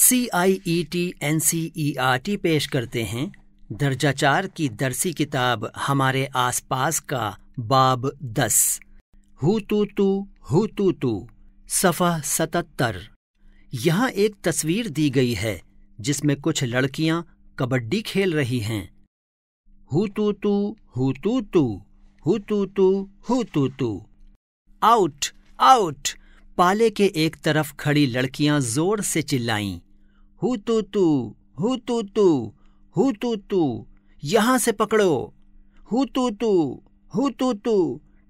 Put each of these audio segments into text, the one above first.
C I E T N C E R T पेश करते हैं दर्जा चार की दरसी किताब हमारे आसपास का बाब दस हु तू तू हु तू तू सफ़ा सतर यहाँ एक तस्वीर दी गई है जिसमें कुछ लड़कियां कबड्डी खेल रही हैं हु तू तू हु तू तू हु तू तू हु तू तू आउट आउट पाले के एक तरफ खड़ी लड़कियां जोर से चिल्लाईं हु तू तू हु तू तू हु तू तू यहां से पकड़ो हु तू तू हु तू तू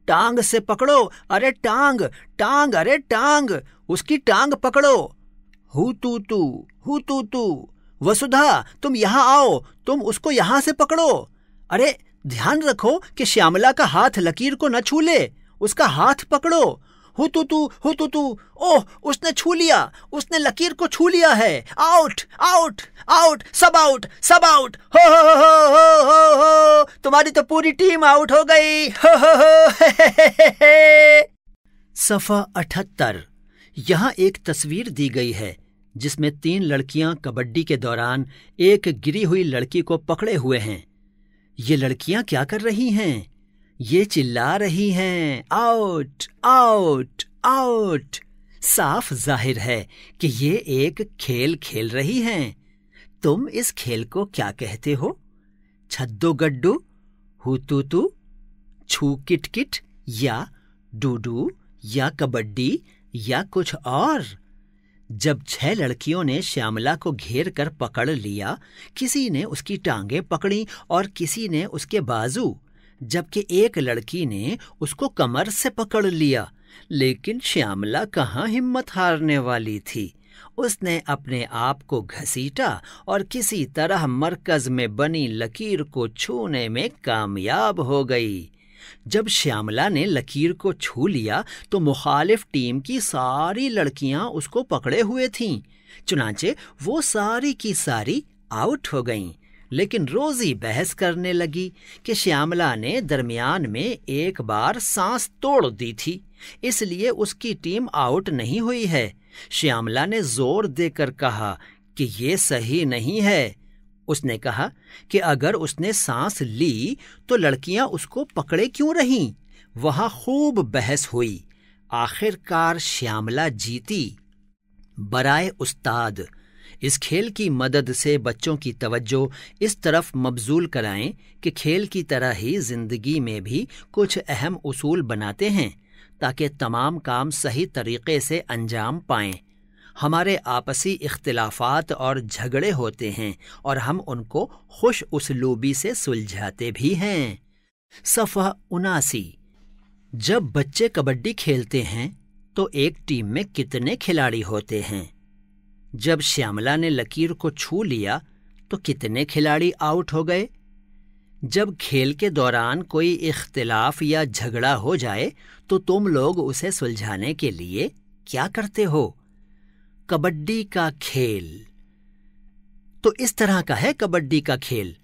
टांग से पकड़ो अरे टांग टांग अरे टांग उसकी टांग पकड़ो हु तू तू हु तू तू वसुधा तुम यहां आओ तुम उसको यहां से पकड़ो अरे ध्यान रखो कि श्यामला का हाथ लकीर को न छू ले उसका हाथ पकड़ो हुतुतु तो हुतुतु तो ओह उसने छू लिया उसने लकीर को छू लिया है आउट आउट आउट सब आउट सब आउट हो हो हो हो हो हो तुम्हारी तो पूरी टीम आउट हो गई हो हो हो सफा अठहत्तर यहाँ एक तस्वीर दी गई है जिसमें तीन लड़कियां कबड्डी के दौरान एक गिरी हुई लड़की को पकड़े हुए हैं ये लड़कियां क्या कर रही हैं ये चिल्ला रही हैं आउट आउट आउट साफ जाहिर है कि ये एक खेल खेल रही हैं तुम इस खेल को क्या कहते हो छद्दो गड्डू हुतूतू छू किट किट या डूडू या कबड्डी या कुछ और जब छह लड़कियों ने श्यामला को घेर कर पकड़ लिया किसी ने उसकी टांगें पकड़ी और किसी ने उसके बाजू जबकि एक लड़की ने उसको कमर से पकड़ लिया लेकिन श्यामला कहाँ हिम्मत हारने वाली थी उसने अपने आप को घसीटा और किसी तरह मरकज में बनी लकीर को छूने में कामयाब हो गई जब श्यामला ने लकीर को छू लिया तो मुखालिफ टीम की सारी लड़कियां उसको पकड़े हुए थीं चुनाचे वो सारी की सारी आउट हो गईं लेकिन रोजी बहस करने लगी कि श्यामला ने दरमियान में एक बार सांस तोड़ दी थी इसलिए उसकी टीम आउट नहीं हुई है श्यामला ने जोर देकर कहा कि ये सही नहीं है उसने कहा कि अगर उसने सांस ली तो लड़कियां उसको पकड़े क्यों रहीं वहां खूब बहस हुई आखिरकार श्यामला जीती बराए उस्ताद इस खेल की मदद से बच्चों की तवज्जो इस तरफ मबजूल कराएं कि खेल की तरह ही ज़िंदगी में भी कुछ अहम उसूल बनाते हैं ताकि तमाम काम सही तरीक़े से अंजाम पाएं हमारे आपसी इख्तलाफात और झगड़े होते हैं और हम उनको खुश उसलूबी से सुलझाते भी हैं सफ़ा उनासी जब बच्चे कबड्डी खेलते हैं तो एक टीम में कितने खिलाड़ी होते हैं जब श्यामला ने लकीर को छू लिया तो कितने खिलाड़ी आउट हो गए जब खेल के दौरान कोई इख्तलाफ या झगड़ा हो जाए तो तुम लोग उसे सुलझाने के लिए क्या करते हो कबड्डी का खेल तो इस तरह का है कबड्डी का खेल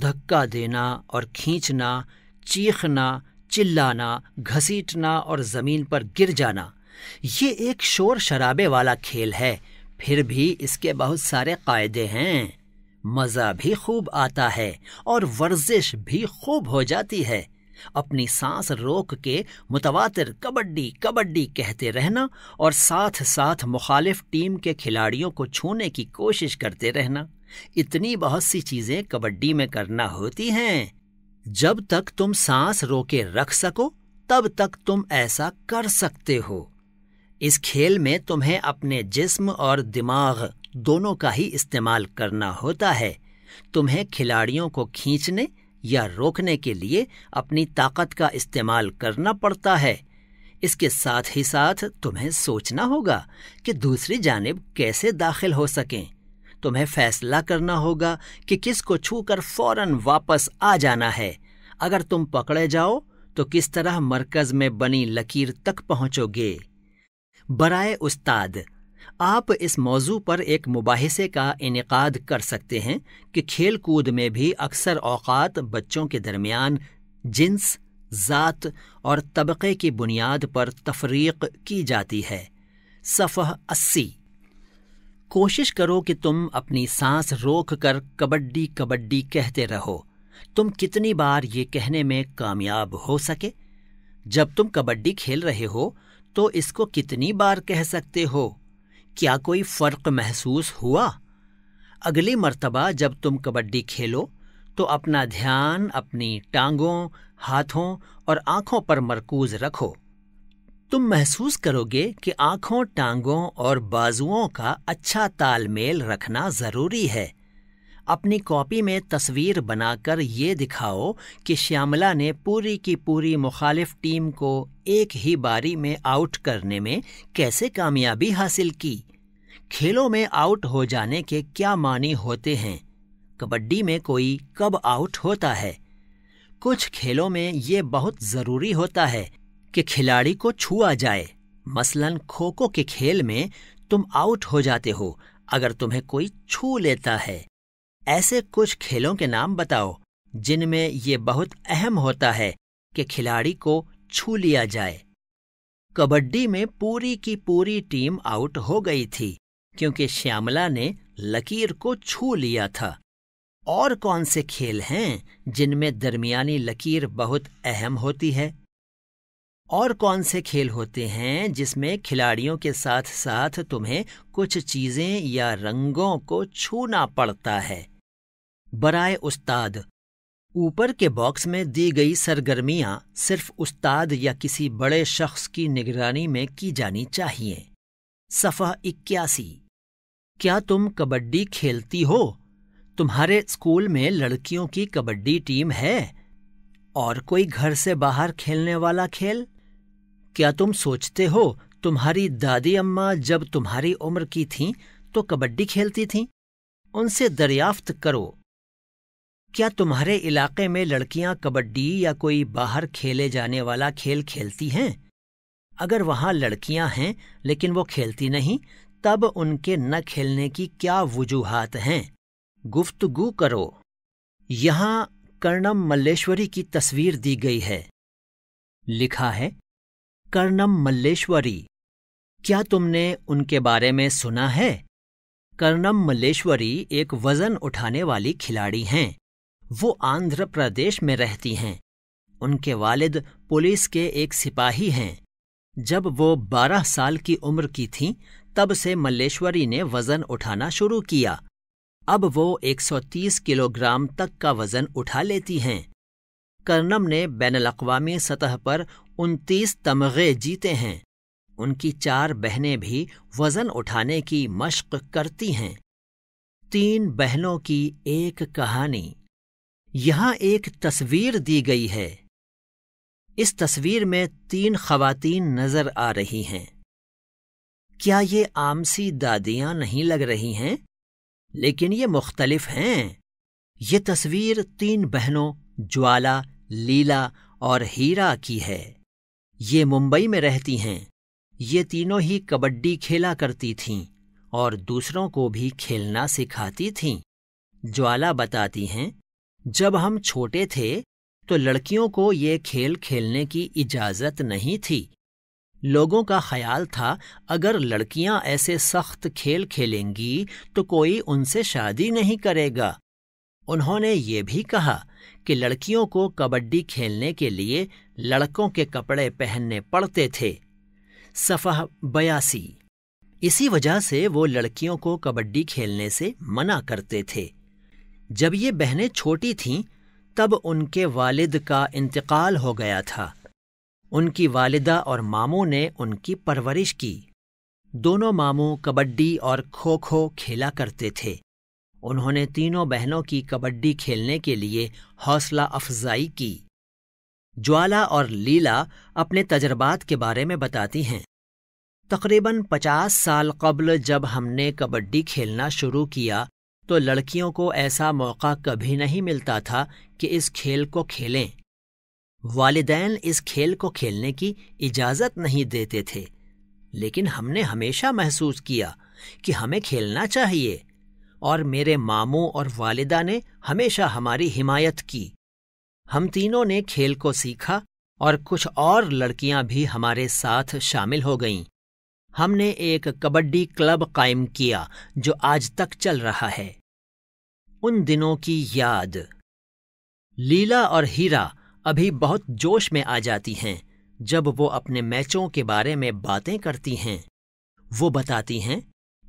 धक्का देना और खींचना चीखना चिल्लाना घसीटना और ज़मीन पर गिर जाना ये एक शोर शराबे वाला खेल है फिर भी इसके बहुत सारे कायदे हैं मज़ा भी खूब आता है और वर्जिश भी खूब हो जाती है अपनी सांस रोक के मुतवातर कबड्डी कबड्डी कहते रहना और साथ साथ मुखालिफ टीम के खिलाड़ियों को छूने की कोशिश करते रहना इतनी बहुत सी चीज़ें कबड्डी में करना होती हैं जब तक तुम सांस रोके रख सको तब तक तुम ऐसा कर सकते हो इस खेल में तुम्हें अपने जिस्म और दिमाग दोनों का ही इस्तेमाल करना होता है तुम्हें खिलाड़ियों को खींचने या रोकने के लिए अपनी ताकत का इस्तेमाल करना पड़ता है इसके साथ ही साथ तुम्हें सोचना होगा कि दूसरी जानब कैसे दाखिल हो सकें तुम्हें फैसला करना होगा कि किस को छू कर फौरन वापस आ जाना है अगर तुम पकड़े जाओ तो किस तरह मरकज में बनी लकीर तक पहुंचोगे बरए उस्ताद आप इस मौजू पर एक मुबासे का इनका कर सकते हैं कि खेल कूद में भी अक्सर अवकात बच्चों के दरमियान जिन्स ज़ात और तबके की बुनियाद पर तफरीक की जाती है सफ़ह अस्सी कोशिश करो कि तुम अपनी सांस रोक कर कबड्डी कबड्डी कहते रहो तुम कितनी बार ये कहने में कामयाब हो सके जब तुम कबड्डी खेल रहे हो तो इसको कितनी बार कह सकते हो क्या कोई फ़र्क महसूस हुआ अगली मर्तबा जब तुम कबड्डी खेलो तो अपना ध्यान अपनी टांगों हाथों और आंखों पर मरकूज रखो तुम महसूस करोगे कि आंखों टांगों और बाजुओं का अच्छा तालमेल रखना ज़रूरी है अपनी कॉपी में तस्वीर बनाकर ये दिखाओ कि श्यामला ने पूरी की पूरी मुखालिफ टीम को एक ही बारी में आउट करने में कैसे कामयाबी हासिल की खेलों में आउट हो जाने के क्या मानी होते हैं कबड्डी में कोई कब आउट होता है कुछ खेलों में ये बहुत ज़रूरी होता है कि खिलाड़ी को छुआ जाए मसलन खो खो के खेल में तुम आउट हो जाते हो अगर तुम्हें कोई छू लेता है ऐसे कुछ खेलों के नाम बताओ जिनमें ये बहुत अहम होता है कि खिलाड़ी को छू लिया जाए कबड्डी में पूरी की पूरी टीम आउट हो गई थी क्योंकि श्यामला ने लकीर को छू लिया था और कौन से खेल हैं जिनमें दरमियानी लकीर बहुत अहम होती है और कौन से खेल होते हैं जिसमें खिलाड़ियों के साथ साथ तुम्हें कुछ चीजें या रंगों को छूना पड़ता है बराए उस्ताद ऊपर के बॉक्स में दी गई सरगर्मियां सिर्फ उस्ताद या किसी बड़े शख्स की निगरानी में की जानी चाहिए सफ़ा इक्यासी क्या तुम कबड्डी खेलती हो तुम्हारे स्कूल में लड़कियों की कबड्डी टीम है और कोई घर से बाहर खेलने वाला खेल क्या तुम सोचते हो तुम्हारी दादी अम्मा जब तुम्हारी उम्र की थीं तो कबड्डी खेलती थीं उनसे दरियाफ्त करो क्या तुम्हारे इलाके में लड़कियां कबड्डी या कोई बाहर खेले जाने वाला खेल खेलती हैं अगर वहां लड़कियां हैं लेकिन वो खेलती नहीं तब उनके न खेलने की क्या वजूहत हैं गुफ्तगु करो यहां कर्णम मल्लेश्वरी की तस्वीर दी गई है लिखा है कर्णम मल्लेश्वरी क्या तुमने उनके बारे में सुना है कर्णम मल्लेश्वरी एक वजन उठाने वाली खिलाड़ी हैं वो आंध्र प्रदेश में रहती हैं उनके वालिद पुलिस के एक सिपाही हैं जब वो बारह साल की उम्र की थीं तब से मल्लेश्वरी ने वजन उठाना शुरू किया अब वो 130 किलोग्राम तक का वजन उठा लेती हैं कर्नम ने बैन अवी सतह पर 29 तमगे जीते हैं उनकी चार बहनें भी वजन उठाने की मश्क करती हैं तीन बहनों की एक कहानी यहां एक तस्वीर दी गई है इस तस्वीर में तीन खवातीन नजर आ रही हैं क्या ये आमसी दादियां नहीं लग रही हैं लेकिन ये मुख्तलिफ हैं ये तस्वीर तीन बहनों ज्वाला लीला और हीरा की है ये मुंबई में रहती हैं ये तीनों ही कबड्डी खेला करती थीं और दूसरों को भी खेलना सिखाती थीं ज्वाला बताती हैं जब हम छोटे थे तो लड़कियों को ये खेल खेलने की इजाजत नहीं थी लोगों का ख्याल था अगर लड़कियां ऐसे सख्त खेल खेलेंगी तो कोई उनसे शादी नहीं करेगा उन्होंने ये भी कहा कि लड़कियों को कबड्डी खेलने के लिए लड़कों के कपड़े पहनने पड़ते थे सफ़ह बयासी इसी वजह से वो लड़कियों को कबड्डी खेलने से मना करते थे जब ये बहनें छोटी थीं तब उनके वालिद का इंतकाल हो गया था उनकी वालिदा और मामों ने उनकी परवरिश की दोनों मामों कबड्डी और खो खो खेला करते थे उन्होंने तीनों बहनों की कबड्डी खेलने के लिए हौसला अफजाई की ज्वाला और लीला अपने तजर्बात के बारे में बताती हैं तकरीबन पचास साल कबल जब हमने कबड्डी खेलना शुरू किया तो लड़कियों को ऐसा मौका कभी नहीं मिलता था कि इस खेल को खेलें वालदेन इस खेल को खेलने की इजाज़त नहीं देते थे लेकिन हमने हमेशा महसूस किया कि हमें खेलना चाहिए और मेरे मामू और वालिदा ने हमेशा हमारी हिमायत की हम तीनों ने खेल को सीखा और कुछ और लड़कियां भी हमारे साथ शामिल हो गईं हमने एक कबड्डी क्लब कायम किया जो आज तक चल रहा है उन दिनों की याद लीला और हीरा अभी बहुत जोश में आ जाती हैं जब वो अपने मैचों के बारे में बातें करती हैं वो बताती हैं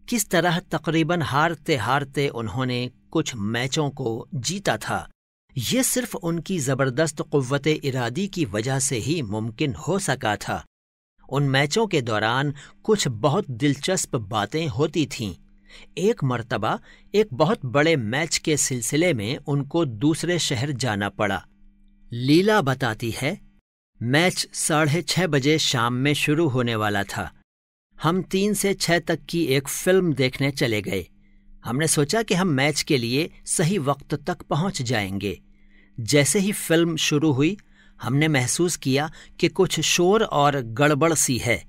किस तरह तकरीबन हारते हारते उन्होंने कुछ मैचों को जीता था ये सिर्फ उनकी ज़बरदस्त क़वत इरादी की वजह से ही मुमकिन हो सका था उन मैचों के दौरान कुछ बहुत दिलचस्प बातें होती थीं एक मर्तबा एक बहुत बड़े मैच के सिलसिले में उनको दूसरे शहर जाना पड़ा लीला बताती है मैच साढ़े छह बजे शाम में शुरू होने वाला था हम तीन से छः तक की एक फिल्म देखने चले गए हमने सोचा कि हम मैच के लिए सही वक्त तक पहुंच जाएंगे जैसे ही फिल्म शुरू हुई हमने महसूस किया कि कुछ शोर और गड़बड़ सी है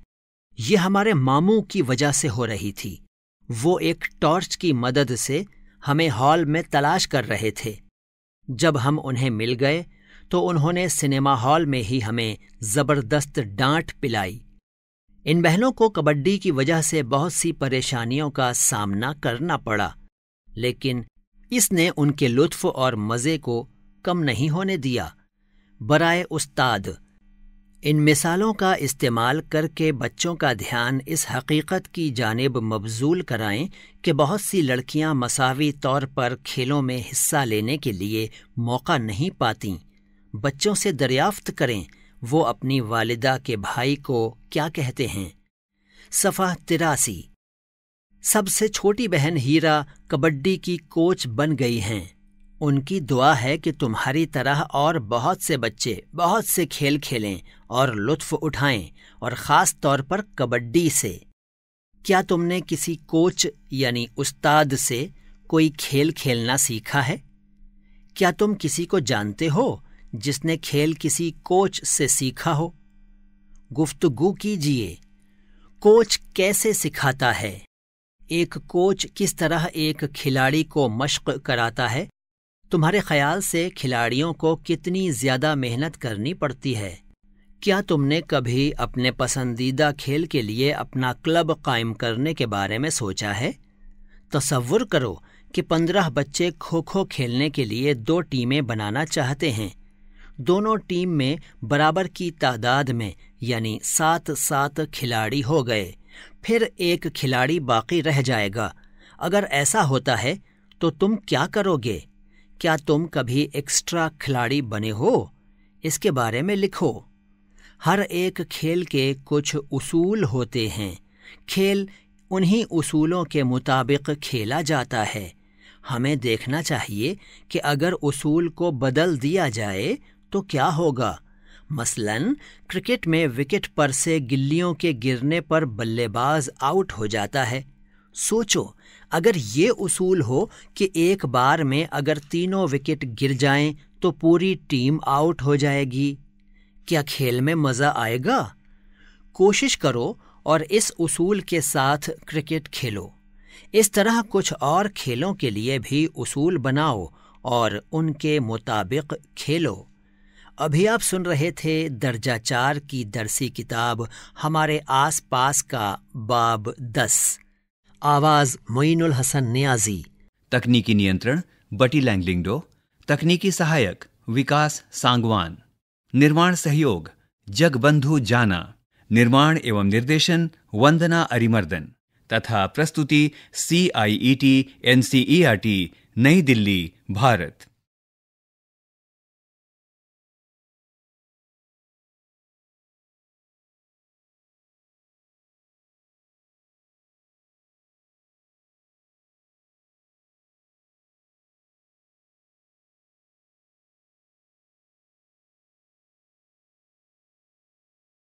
ये हमारे मामू की वजह से हो रही थी वो एक टॉर्च की मदद से हमें हॉल में तलाश कर रहे थे जब हम उन्हें मिल गए तो उन्होंने सिनेमा हॉल में ही हमें जबरदस्त डांट पिलाई इन बहनों को कबड्डी की वजह से बहुत सी परेशानियों का सामना करना पड़ा लेकिन इसने उनके लुत्फ और मज़े को कम नहीं होने दिया बराए उस्ताद इन मिसालों का इस्तेमाल करके बच्चों का ध्यान इस हकीकत की जानब मबजूल कराएं कि बहुत सी लड़कियां मसावी तौर पर खेलों में हिस्सा लेने के लिए मौका नहीं पातीं बच्चों से दरियाफ्त करें वो अपनी वालिदा के भाई को क्या कहते हैं सफ़ा तिरासी सबसे छोटी बहन हीरा कबड्डी की कोच बन गई हैं उनकी दुआ है कि तुम्हारी तरह और बहुत से बच्चे बहुत से खेल खेलें और लुत्फ उठाएं और ख़ास तौर पर कबड्डी से क्या तुमने किसी कोच यानी उस्ताद से कोई खेल खेलना सीखा है क्या तुम किसी को जानते हो जिसने खेल किसी कोच से सीखा हो गुफ्तगु कीजिए कोच कैसे सिखाता है एक कोच किस तरह एक खिलाड़ी को मश्क कराता है तुम्हारे ख्याल से खिलाड़ियों को कितनी ज़्यादा मेहनत करनी पड़ती है क्या तुमने कभी अपने पसंदीदा खेल के लिए अपना क्लब कायम करने के बारे में सोचा है तसवुर करो कि पंद्रह बच्चे खो खो खेलने के लिए दो टीमें बनाना चाहते हैं दोनों टीम में बराबर की तादाद में यानी सात सात खिलाड़ी हो गए फिर एक खिलाड़ी बाकी रह जाएगा अगर ऐसा होता है तो तुम क्या करोगे क्या तुम कभी एक्स्ट्रा खिलाड़ी बने हो इसके बारे में लिखो हर एक खेल के कुछ उसूल होते हैं खेल उन्हीं उसूलों के मुताबिक खेला जाता है हमें देखना चाहिए कि अगर उसूल को बदल दिया जाए तो क्या होगा मसलन क्रिकेट में विकेट पर से गिल्लियों के गिरने पर बल्लेबाज आउट हो जाता है सोचो अगर ये उसूल हो कि एक बार में अगर तीनों विकेट गिर जाएं तो पूरी टीम आउट हो जाएगी क्या खेल में मज़ा आएगा कोशिश करो और इस उसूल के साथ क्रिकेट खेलो इस तरह कुछ और खेलों के लिए भी उसूल बनाओ और उनके मुताबिक खेलो अभी आप सुन रहे थे दर्जा चार की दरसी किताब हमारे आसपास का बाब दस आवाज मोइनुल हसन नियाजी तकनीकी नियंत्रण बटी लैंगलिंगडो तकनीकी सहायक विकास सांगवान निर्माण सहयोग जगबंधु जाना निर्माण एवं निर्देशन वंदना अरिमर्दन तथा प्रस्तुति C I E T N C E R T नई दिल्ली भारत